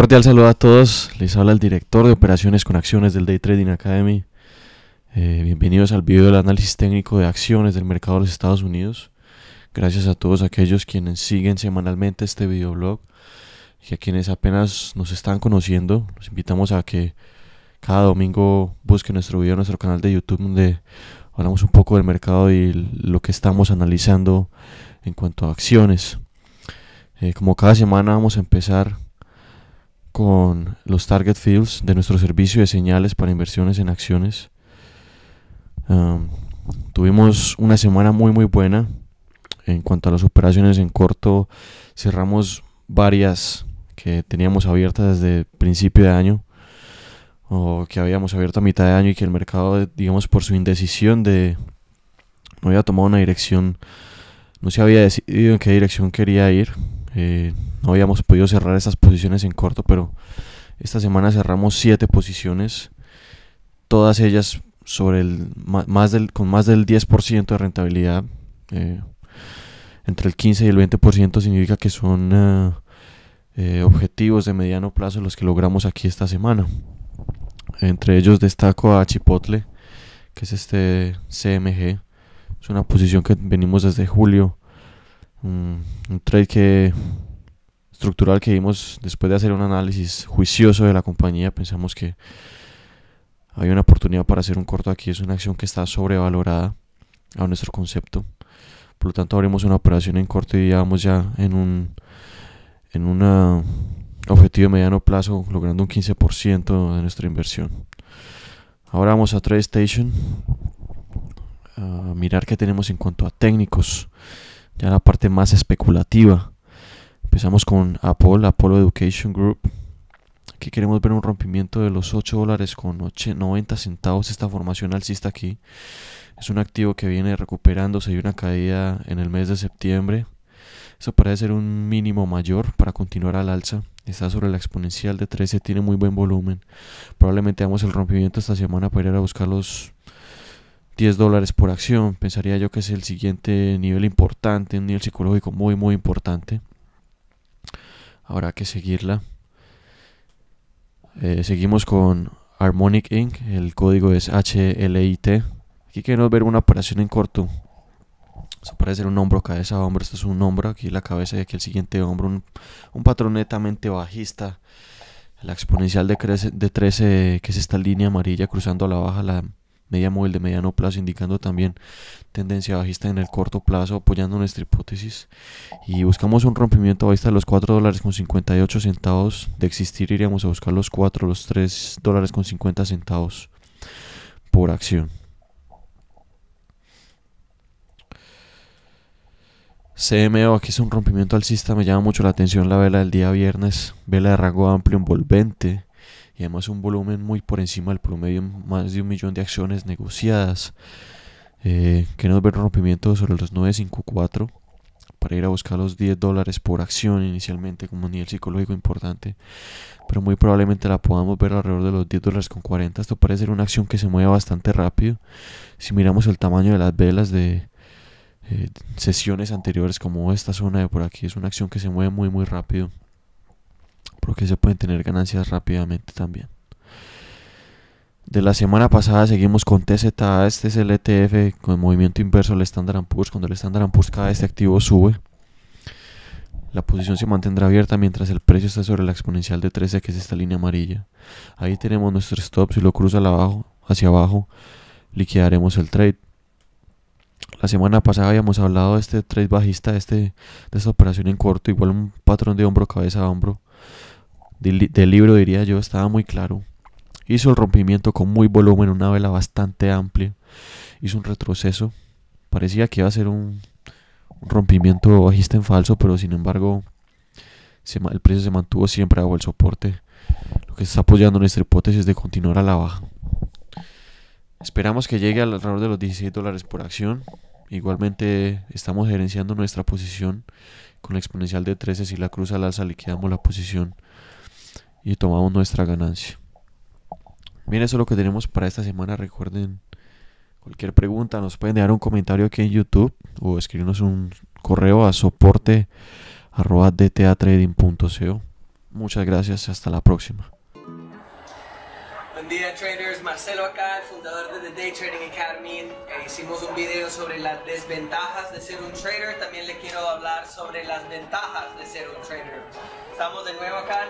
cordial saludo a todos. Les habla el director de operaciones con acciones del Day Trading Academy. Eh, bienvenidos al video del análisis técnico de acciones del mercado de los Estados Unidos. Gracias a todos aquellos quienes siguen semanalmente este videoblog y a quienes apenas nos están conociendo. Los invitamos a que cada domingo busquen nuestro video en nuestro canal de YouTube donde hablamos un poco del mercado y lo que estamos analizando en cuanto a acciones. Eh, como cada semana vamos a empezar con los target fields de nuestro servicio de señales para inversiones en acciones. tuvimos una semana muy muy buena en cuanto a las operaciones en corto. Cerramos varias que teníamos abiertas desde principio de año o que habíamos abierto a mitad de año y que el mercado, digamos, por su indecisión de no había tomado una dirección, no se había decidido en qué dirección quería ir. Eh, no habíamos podido cerrar esas posiciones en corto, pero esta semana cerramos siete posiciones, todas ellas sobre el, más del, con más del 10% de rentabilidad. Eh, entre el 15 y el 20% significa que son eh, objetivos de mediano plazo los que logramos aquí esta semana. Entre ellos destaco a Chipotle, que es este CMG. Es una posición que venimos desde julio Mm, un, trade que estructural que vimos después de hacer un análisis juicioso de la compañía, pensamos que hay una oportunidad para hacer un corto aquí. Es una acción que está sobrevalorada a nuestro concepto. Por lo tanto, abrimos una operación en corto y vamos ya en un en un objetivo de mediano plazo, logrando un 15% de nuestra inversión. Ahora vamos a Trade Station a mirar qué tenemos en cuanto a técnicos ya la parte más especulativa. Empezamos con Apple, Apollo Education Group. Aquí queremos ver un rompimiento de los 8 dólares con 90 centavos. Esta formación alcista aquí es un activo que viene recuperándose y una caída en el mes de septiembre. Eso parece ser un mínimo mayor para continuar al alza. Está sobre la exponencial de 13, tiene muy buen volumen. Probablemente damos el rompimiento esta semana para ir a buscar los 10 dólares por acción. Pensaría yo que es el siguiente nivel importante, un nivel psicológico muy, muy importante. Habrá que seguirla. Eh, seguimos con Harmonic Inc. El código es HLIT. Aquí queremos ver una operación en corto. Eso parece ser un hombro, cabeza, hombro. Esto es un hombro. Aquí la cabeza y aquí el siguiente hombro. Un, patrón netamente bajista. La exponencial de, de 13, que es esta línea amarilla cruzando a la baja, la media móvil de mediano plazo, indicando también tendencia bajista en el corto plazo, apoyando nuestra hipótesis. Y buscamos un rompimiento bajista de los 4 dólares con 58 centavos. De existir iríamos a buscar los 4, los 3 dólares con 50 centavos por acción. CMO, aquí es un rompimiento alcista, me llama mucho la atención la vela del día viernes, vela de rango amplio envolvente, y además un volumen muy por encima del promedio, más de un millón de acciones negociadas, eh, que nos ver rompimiento sobre los 954 para ir a buscar los 10 dólares por acción inicialmente como nivel psicológico importante, pero muy probablemente la podamos ver alrededor de los 10 dólares con 40. Esto parece ser una acción que se mueve bastante rápido. Si miramos el tamaño de las velas de eh, sesiones anteriores como esta zona de por aquí, es una acción que se mueve muy muy rápido porque se pueden tener ganancias rápidamente también. De la semana pasada seguimos con TZA, este es el ETF con movimiento inverso del Standard Poor's. Cuando el Standard Poor's cada este activo sube, la posición se mantendrá abierta mientras el precio está sobre la exponencial de 13, que es esta línea amarilla. Ahí tenemos nuestro stop, si lo cruza abajo, hacia abajo, liquidaremos el trade. La semana pasada habíamos hablado de este trade bajista, este, de esta operación en corto, igual un patrón de hombro, cabeza a hombro del, libro, diría yo, estaba muy claro. Hizo el rompimiento con muy volumen, una vela bastante amplia. Hizo un retroceso. Parecía que iba a ser un, rompimiento bajista en falso, pero sin embargo el precio se mantuvo siempre bajo el soporte, lo que está apoyando nuestra hipótesis de continuar a la baja. Esperamos que llegue alrededor de los 16 dólares por acción. Igualmente estamos gerenciando nuestra posición con la exponencial de 13. Si la cruza al alza, liquidamos la posición y tomamos nuestra ganancia. Bien, eso es lo que tenemos para esta semana. Recuerden, cualquier pregunta nos pueden dejar un comentario aquí en YouTube o escribirnos un correo a soporte arroba dtatrading.co. Muchas gracias, y hasta la próxima. Buen día traders, Marcelo acá, el fundador de The Day Trading Academy. Eh, hicimos un video sobre las desventajas de ser un trader, también le quiero hablar sobre las ventajas de ser un trader. Estamos de nuevo acá.